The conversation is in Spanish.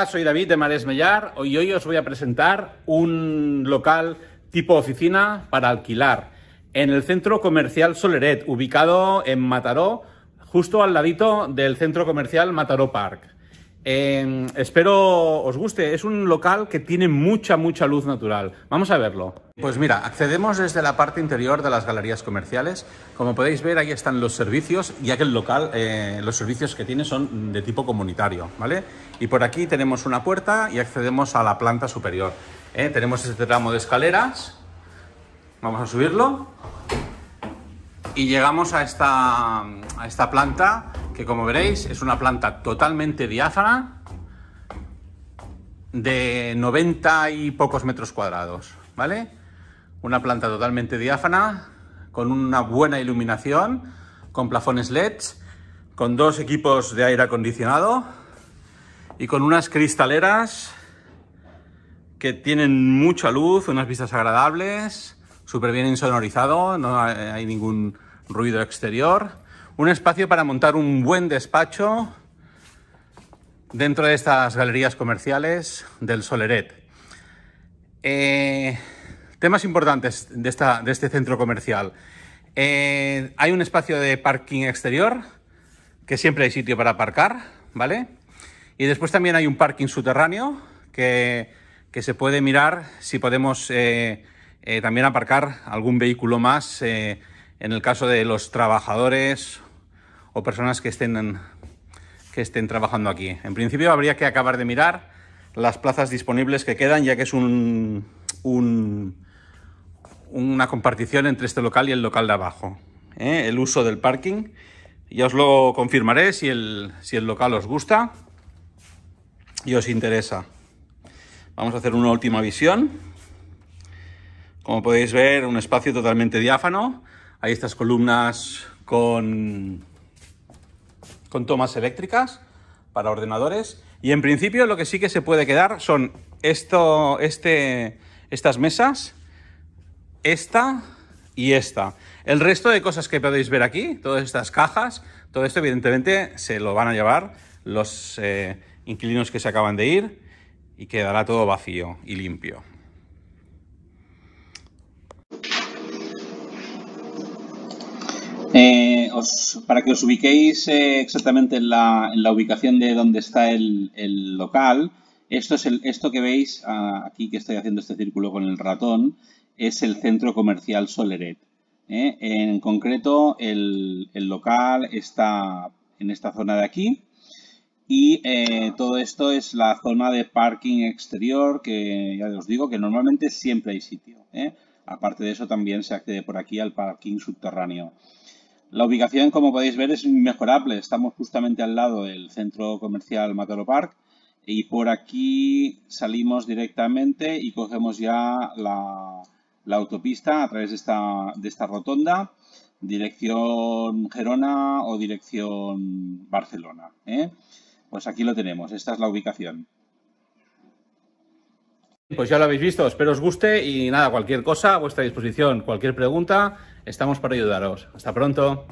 Ah, soy David de Mares Mellar y hoy os voy a presentar un local tipo oficina para alquilar en el centro comercial Soleret, ubicado en Mataró, justo al ladito del centro comercial Mataró Park. Em, espero os guste. Es un local que tiene mucha, mucha luz natural. Vamos a verlo. Pues mira, accedemos desde la parte interior de las galerías comerciales. Como podéis ver, ahí están los servicios, ya que el local, eh, los servicios que tiene son de tipo comunitario, ¿vale? Y por aquí tenemos una puerta y accedemos a la planta superior. ¿eh? Tenemos este tramo de escaleras. Vamos a subirlo. Y llegamos a esta, a esta planta que como veréis es una planta totalmente diáfana de 90 y pocos metros cuadrados, ¿vale? Una planta totalmente diáfana con una buena iluminación, con plafones LED, con dos equipos de aire acondicionado y con unas cristaleras que tienen mucha luz, unas vistas agradables, súper bien insonorizado, no hay ningún ruido exterior un espacio para montar un buen despacho dentro de estas galerías comerciales del Soleret. Eh, temas importantes de, esta, de, este centro comercial. Eh, hay un espacio de parking exterior, que siempre hay sitio para aparcar, ¿vale? Y después también hay un parking subterráneo que, se puede mirar si podemos eh, también aparcar algún vehículo más en el caso de los trabajadores o personas que estén, que estén trabajando aquí. En principio habría que acabar de mirar las plazas disponibles que quedan, ya que es un, una compartición entre este local y el local de abajo. ¿eh? El uso del parking. Ya os lo confirmaré si si el local os gusta y os interesa. Vamos a hacer una última visión. Como podéis ver, un espacio totalmente diáfano. Hay estas columnas con, con tomas eléctricas para ordenadores. Y en principio lo que sí que se puede quedar son este, estas mesas, esta y esta. El resto de cosas que podéis ver aquí, todas estas cajas, todo esto evidentemente se lo van a llevar los eh, inquilinos que se acaban de ir y quedará todo vacío y limpio. Eh, para que os ubiquéis eh, exactamente en la, ubicación de donde está el, local, esto, es esto que veis ah, aquí que estoy haciendo este círculo con el ratón es el centro comercial Soleret. Eh. En concreto, el, el, local está en esta zona de aquí y todo esto es la zona de parking exterior que ya os digo que normalmente siempre hay sitio. Aparte de eso, también se accede por aquí al parking subterráneo. La ubicación, como podéis ver, es inmejorable. Estamos justamente al lado del centro comercial Mataró Park y por aquí salimos directamente y cogemos ya la, autopista a través de esta, rotonda, dirección Gerona o dirección Barcelona. ¿eh? Pues aquí lo tenemos, esta es la ubicación. Pues ya lo habéis visto, espero os guste y nada, cualquier cosa a vuestra disposición, cualquier pregunta, estamos para ayudaros. Hasta pronto.